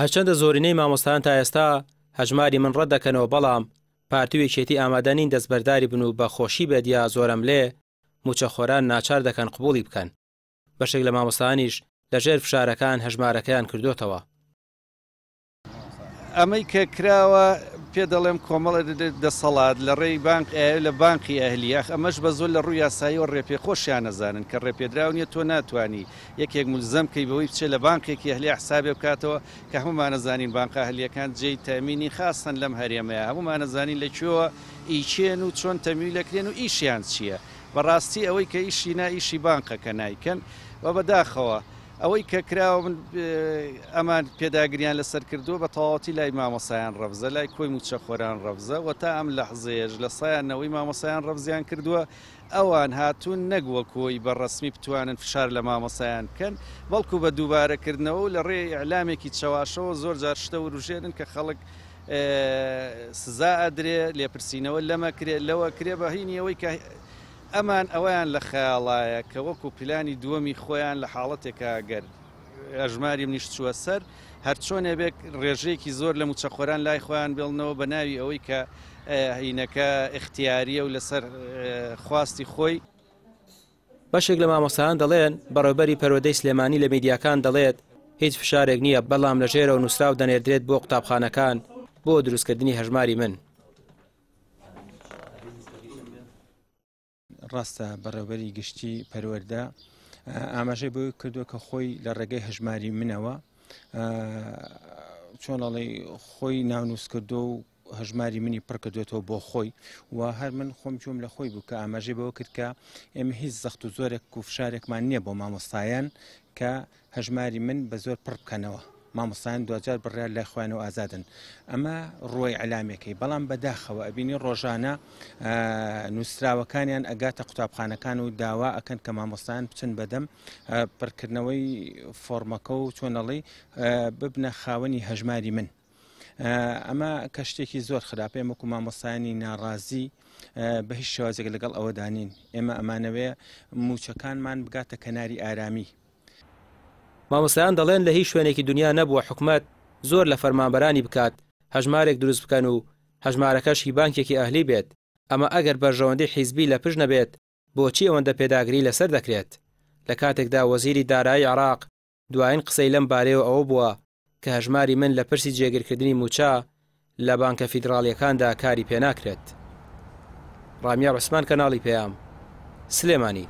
هەچەندە زۆرینەی مامۆستان تا ئێستا هەژماری من ڕەت دەکەنەوە بەڵام پارتوێکێتی ئامادەنین دەستبەرداری بن و بە خۆشی بەدیا زۆرم لێ موچەخۆران ناچار دەکەن قوبولی بکەن بەشێک لە مامۆستانیش لەژێر فشارەکان هەژمارەکەیان کردوتەوە ئەمەی کە کراوە پێ دەڵێم کۆمەڵە دەسەڵات لە ڕێی بانک لە بانقی ئەهلیەخ ئەمەش بە زۆر لە ڕووی یاساییەوە ڕێپێ خۆشیان نەزانن کە ڕێپێدراونیە تۆ ناتانی یەکێک ملزم کەی بەوەی بچێت لە بانکێکی هەلی حسابێ بکاتەوە کە هەمومانەزانین بانقا هەلیەکان جێی تەمینی خاستن لەم هەرێمەیە هەمومانەزانین لەکوێوە ئیچێن و چۆن تەمیل لەکرێن و ئیشیان چییە بەڕاستی ئەوەی کە ئیشی نائیشی بانقەکە نیکەن و بەداخەوە. ئەوەی کە کراوە ئەمان پێداگریان لەسەر کردووە بە تەواوەتی لای مامەسایان ڕەفزە لای کۆی موچەخۆران ڕەفزە و تا ئەم لە حزێژ لە سایانەوەی مامەسایان ڕەفزیان کردووە ئەوان هاتوون نەگووە کۆی بەڕسمی بتوانن فشار لە مامەسایان بکەن بەڵکو بە دووبارەکردنەوە و لە ڕێ ئەعلامێکی چاواشەوە زۆر جار شتە وروژێنن کە خەڵک سزا ئەدرێ لێپرسینەوە لەمەکرێت لەوە کرێ بەهینی ئەوەی کە ئەمان ئەویان لە خەیاڵایە کە وەکو پلانی دووەمی خۆیان لە حاڵەتێکاگەر ئەژماری منیش چووە سەر هەرچۆنێ بێک ڕێژەیەکی زۆر لە موچەخۆران لای خۆیان بڵنەوە بە ناوی ئەوەی کە هینەکە اختیاریە و لەسەر خواستی خۆی بەشێک لە مامۆسان دەڵێن بەڕێبەری پەرۆدەی سلێمانی لە میدیاکان دەڵێت هیچ فشارێک نییە بەڵام لەژێرە و نووسراو دەنێردرێت بۆ قوتابخانەکان بۆ دروستکردنی هەژماری من. ڕاستە بەڕێبەری گشتی پەروەەردە ئاماژەی بۆ کردووە کە خۆی لە ڕێگەی هەژماری منەوە چۆنڵی خۆی ناونووس کردو و هەژماری منی پڕکردوێتەوە بۆ خۆی و هەر من خۆم چۆم لە خۆی بوو کە ئاماژەی بەوە کرد کە ئێمە هیچ زەخت و زۆرێک کوفشارێکمان نییە بۆ مامۆستایان کە هەژماری من بە زۆر پڕ بکەنەوە مامۆستایان دوجار بڕیار لای خوێن و ئازادن ئەمە ڕۆی علامێکی بەڵام بەداخەوە ئەبینی ڕۆژانە نووسراوەکانیان ئەگاتە قوتابخانەکان و داوا ئەکەن کە مامۆستان بچن بەدەم پڕکردنەوەی فۆرمەکە و چۆنەڵی ببنە خاوەنی هەژماری من. ئەمە کە شتێکی زۆر خراپە ئێمە و مامۆسانی ناڕازی بە هیچ شێوازێک لەگەڵ ئەوە دانین ئێمە ئەمانەوەی موچەکانمان بگاتە کەناری ئارامی مامۆستایان دەڵێن لە هیچ شوێنێکی دنیا نەبووە حکومت زۆر لە فەرمانبەرانی بکات هەژمارێک دروست بکەن و هەژمارەکەش هی بانکێکی ئەهلی بێت ئەمە ئەگەر بەرژەوەندی حیزبی لە پشت نەبێت بۆچی ئەوەندە پێداگری لەسەر دەکرێت لە کاتێکدا وەزیری دارایی عراق دوایین قسەی لەم بارەیەوە ئەوە بووە کە هەژماری من لە پرسی جێگرکردنی موچا لە بانکە فیدراالیەکاندا کاری پێناکرێت ڕامیا ڕسمان کەناڵی پێیام سلێمانی